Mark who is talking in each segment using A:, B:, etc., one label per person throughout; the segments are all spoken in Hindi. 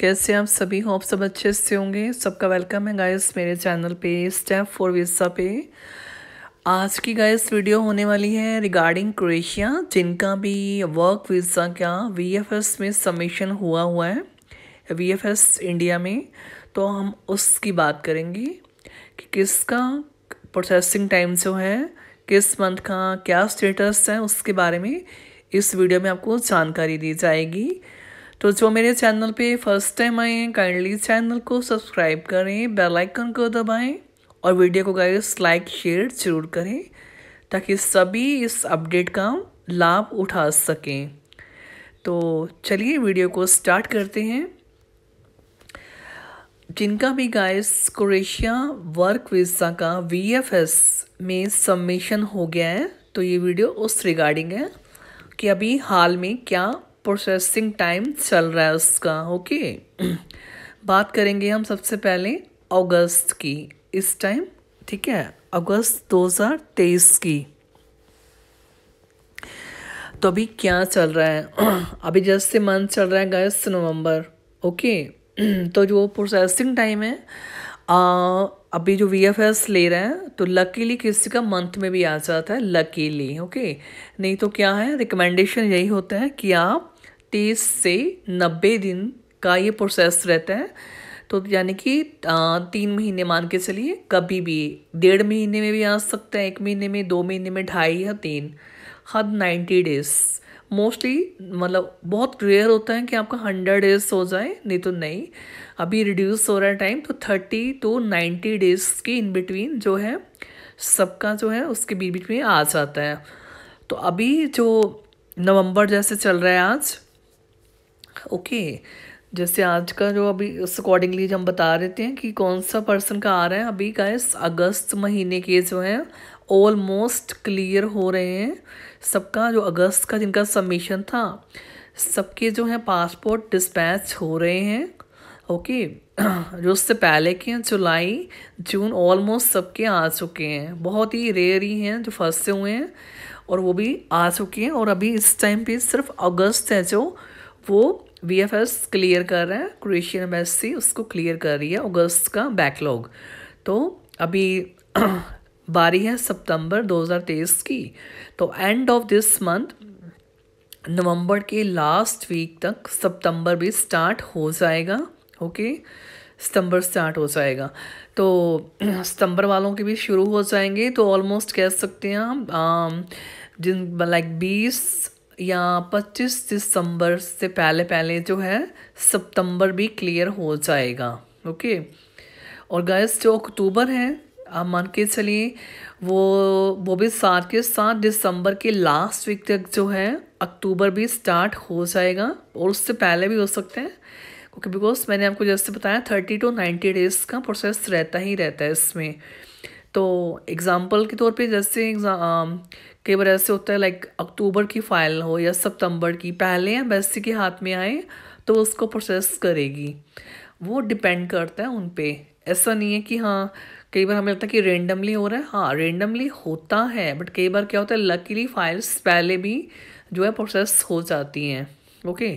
A: कैसे आप सभी हो आप सब अच्छे से होंगे सबका वेलकम है गाइस मेरे चैनल पे स्टेप फॉर वीज़ा पे आज की गाइस वीडियो होने वाली है रिगार्डिंग क्रोएशिया जिनका भी वर्क वीज़ा का वीएफएस में सबमिशन हुआ हुआ है वीएफएस इंडिया में तो हम उसकी बात करेंगे कि किसका प्रोसेसिंग टाइम जो है किस मंथ का क्या स्टेटस है उसके बारे में इस वीडियो में आपको जानकारी दी जाएगी तो जो मेरे चैनल पे फर्स्ट टाइम आए हैं काइंडली चैनल को सब्सक्राइब करें बेल आइकन को दबाएं और वीडियो को गाइस लाइक शेयर जरूर करें ताकि सभी इस अपडेट का लाभ उठा सकें तो चलिए वीडियो को स्टार्ट करते हैं जिनका भी गाइस क्रोएशिया वर्क वीज़ा का वीएफएस में सबमिशन हो गया है तो ये वीडियो उस रिगार्डिंग है कि अभी हाल में क्या प्रोसेसिंग टाइम चल रहा है उसका ओके बात करेंगे हम सबसे पहले अगस्त की इस टाइम ठीक है अगस्त 2023 की तो अभी क्या चल रहा है अभी जस्ट से मंथ चल रहा है अगस्त नवंबर ओके तो जो प्रोसेसिंग टाइम है आ, अभी जो वी एफ एस ले रहे हैं तो लकीली किसी का मंथ में भी आ जाता है लकीली ओके नहीं तो क्या है रिकमेंडेशन यही होता है कि आप तीस से नब्बे दिन का ये प्रोसेस रहता है तो यानी कि तीन महीने मान के चलिए कभी भी डेढ़ महीने में भी आ सकते हैं एक महीने में दो महीने में ढाई या तीन हद नाइन्टी डेज मोस्टली मतलब बहुत रेयर होता है कि आपका हंड्रेड डेज हो जाए नहीं तो नहीं अभी रिड्यूस हो रहा है टाइम तो थर्टी टू नाइन्टी डेज के इन बिटवीन जो है सबका जो है उसके बीच बीच में आ जाता है तो अभी जो नवंबर जैसे चल रहा है आज ओके जैसे आज का जो अभी उस अकॉर्डिंगली हम बता रहे थे कि कौन सा पर्सन का आ रहा है अभी का इस अगस्त महीने के जो है ऑलमोस्ट क्लियर हो रहे हैं सबका जो अगस्त का जिनका सबमिशन था सबके जो है पासपोर्ट डिस्पैच हो रहे हैं ओके जो उससे पहले के हैं जुलाई जून ऑलमोस्ट सबके आ चुके हैं बहुत ही रेयर ही हैं जो फंसे हुए हैं और वो भी आ चुके हैं और अभी इस टाइम पे सिर्फ अगस्त है जो वो वी एफ एस क्लियर कर रहा है क्रोएशियन एम्बेसी उसको क्लियर कर रही है अगस्त का बैकलॉग तो अभी बारी है सितंबर 2023 की तो एंड ऑफ दिस मंथ नवंबर के लास्ट वीक तक सितंबर भी स्टार्ट हो जाएगा ओके सितंबर स्टार्ट हो जाएगा तो सितंबर वालों के भी शुरू हो जाएंगे तो ऑलमोस्ट कह सकते हैं हम um, जिन लाइक बीस या 25 दिसंबर से पहले पहले जो है सितंबर भी क्लियर हो जाएगा ओके और गैस जो अक्टूबर है आप मान के चलिए वो वो भी सात के सात दिसंबर के लास्ट वीक तक जो है अक्टूबर भी स्टार्ट हो जाएगा और उससे पहले भी हो सकते हैं क्योंकि बिकॉज मैंने आपको जैसे बताया थर्टी टू नाइन्टी डेज़ का प्रोसेस रहता ही रहता है इसमें तो एग्ज़ाम्पल के तौर पे जैसे कई बार ऐसे होता है लाइक अक्टूबर की फ़ाइल हो या सितंबर की पहले या बेस्ट के हाथ में आए तो उसको प्रोसेस करेगी वो डिपेंड करता है उन पर ऐसा नहीं है कि हाँ कई बार हमें लगता है कि रेंडमली हो रहा है हाँ रेंडमली होता है बट कई बार क्या होता है लकीली फाइल्स पहले भी जो है प्रोसेस हो जाती हैं ओके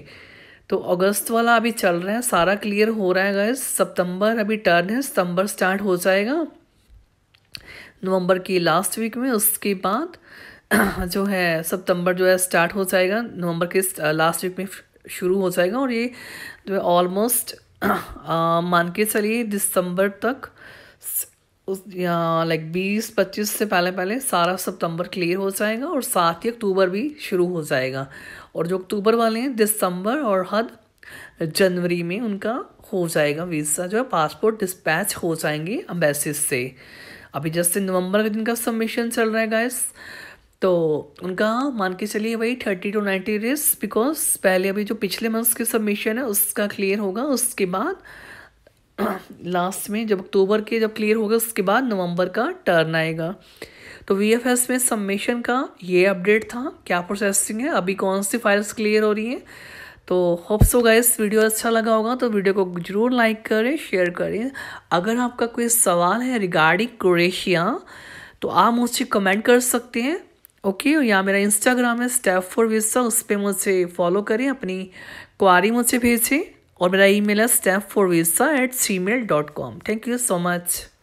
A: तो अगस्त वाला अभी चल रहा है सारा क्लियर हो रहा है गैस सितंबर अभी टर्न है सितंबर स्टार्ट हो जाएगा नवंबर की लास्ट वीक में उसके बाद जो है सितंबर जो है स्टार्ट हो जाएगा नवंबर के लास्ट uh, वीक में शुरू हो जाएगा और ये जो है ऑलमोस्ट uh, मान के चलिए दिसंबर तक उस लाइक बीस पच्चीस से पहले पहले सारा सितंबर क्लियर हो जाएगा और साथ ही अक्टूबर भी शुरू हो जाएगा और जो अक्टूबर वाले हैं दिसंबर और हद जनवरी में उनका हो जाएगा वीज़ा जो है पासपोर्ट डिस्पैच हो जाएंगे अम्बेसिस से अभी जस्ट नवंबर के दिन का सबमिशन चल रहा है गाइस तो उनका मान के चलिए वही thirty to ninety days because पहले अभी जो पिछले मंथ्स की सबमिशन है उसका क्लियर होगा उसके बाद लास्ट में जब अक्टूबर के जब क्लियर होगा उसके बाद नवंबर का टर्न आएगा तो वी एफ एस में सबमिशन का ये अपडेट था क्या प्रोसेसिंग है अभी कौन सी फाइल्स क्लियर हो रही हैं तो होप सो इस वीडियो अच्छा लगा होगा तो वीडियो को जरूर लाइक करें शेयर करें अगर आपका कोई सवाल है रिगार्डिंग क्रोएशिया तो आप मुझे कमेंट कर सकते हैं ओके okay, या मेरा इंस्टाग्राम है स्टेप फॉर विस्सा उस पर मुझे फॉलो करें अपनी क्वारी मुझे भेजें और मेरा ईमेल है step for visa at Gmail dot com thank you so much